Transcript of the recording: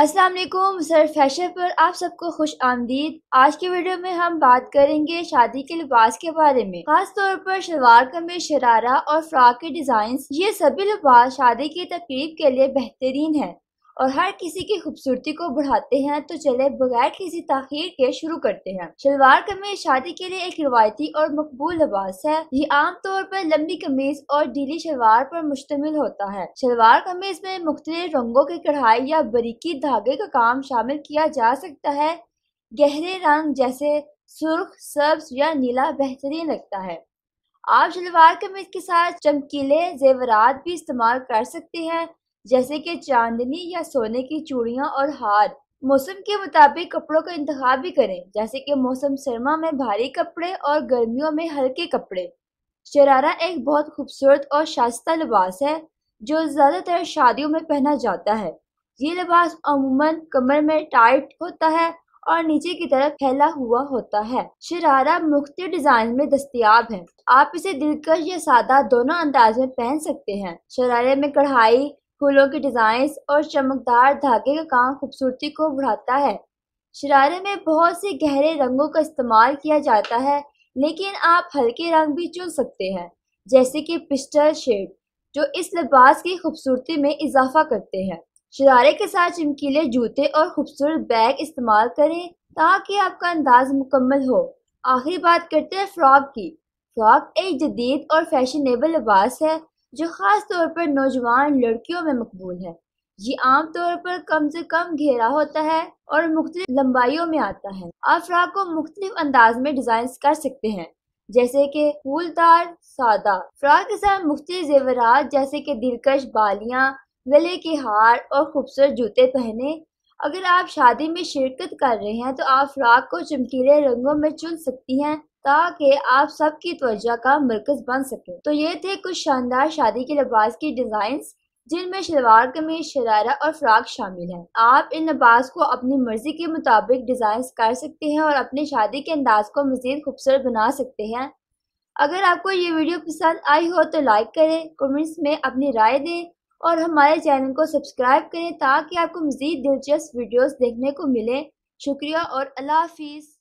अस्सलाम वालेकुम sir fashion पर आप सबको खुश आमदीद आज के वीडियो में हम बात करेंगे शादी के लिबास के बारे में खास तौर पर शलवार कमीज शरारा और फ्रॉक के डिजाइन ये सभी लिबास शादी की तकरीब के लिए बेहतरीन है और हर किसी की खूबसूरती को बढ़ाते हैं तो चले बगैर किसी तखीर के शुरू करते हैं शलवार कमीज शादी के लिए एक रिवायती और मकबूल लिबास है ये आमतौर पर लंबी कमीज और डीली शलवार पर मुश्तमिल होता है शलवार कमीज में मुख्तलिफ रंगों की कढ़ाई या बरीकी धागे का काम शामिल किया जा सकता है गहरे रंग जैसे सुर्ख सब्ज या नीला बेहतरीन लगता है आप शलवार कमीज के साथ चमकीले जेवरात भी इस्तेमाल कर सकते हैं जैसे कि चांदनी या सोने की चूड़ियाँ और हार मौसम के मुताबिक कपड़ों का इंतखाब भी करें जैसे कि मौसम सरमा में भारी कपड़े और गर्मियों में हल्के कपड़े शरारा एक बहुत खूबसूरत और शास्ता लिबास है जो ज़्यादातर शादियों में पहना जाता है ये लिबास अमूमन कमर में टाइट होता है और नीचे की तरफ फैला हुआ होता है शरारा मुख्त डिजाइन में दस्तियाब है आप इसे दिलकश या सादा दोनों अंदाज में पहन सकते हैं शरारे में कढ़ाई फूलों के डिजाइन और चमकदार धागे का काम खूबसूरती को बढ़ाता है शरारे में बहुत से गहरे रंगों का इस्तेमाल किया जाता है लेकिन आप हल्के रंग भी चुन सकते हैं जैसे कि पिस्टल शेड जो इस लिबास की खूबसूरती में इजाफा करते हैं शरारे के साथ चमकीले जूते और खूबसूरत बैग इस्तेमाल करें ताकि आपका अंदाज मुकम्मल हो आखिरी बात करते हैं फ्रॉक की फ्रॉक एक जदीद और फैशनेबल लिबास है जो ख़ास तौर पर नौजवान लड़कियों में मकबूल है ये आम तौर पर कम से कम घेरा होता है और मुख्तलिफ लंबाइयों में आता है आप फ्राक को मुख्तलिफ अंदाज में डिजाइन कर सकते हैं जैसे कि फूलदार सादा फ्राक के साथ मुख्तलि जेवरात जैसे कि दिलकश बालियाँ गले के हार और खूबसूरत जूते पहने अगर आप शादी में शिरकत कर रहे हैं तो आप फ्राक को चमकीले रंगों में चुन सकती हैं ताकि आप सबकी तवज्जा का मरकज बन सके तो ये थे कुछ शानदार शादी के लिबास की डिज़ाइन जिनमें शलवार कमीज शरारा और फ्राक शामिल है आप इन लिबास को अपनी मर्जी के मुताबिक डिज़ाइन कर सकते हैं और अपनी शादी के अंदाज को मज़ीद खूबसूरत बना सकते हैं अगर आपको ये वीडियो पसंद आई हो तो लाइक करें कमेंट्स में अपनी राय दें और हमारे चैनल को सब्सक्राइब करें ताकि आपको मज़ीद दिलचस्प वीडियोस देखने को मिले शुक्रिया और अल्लाह हाफिज़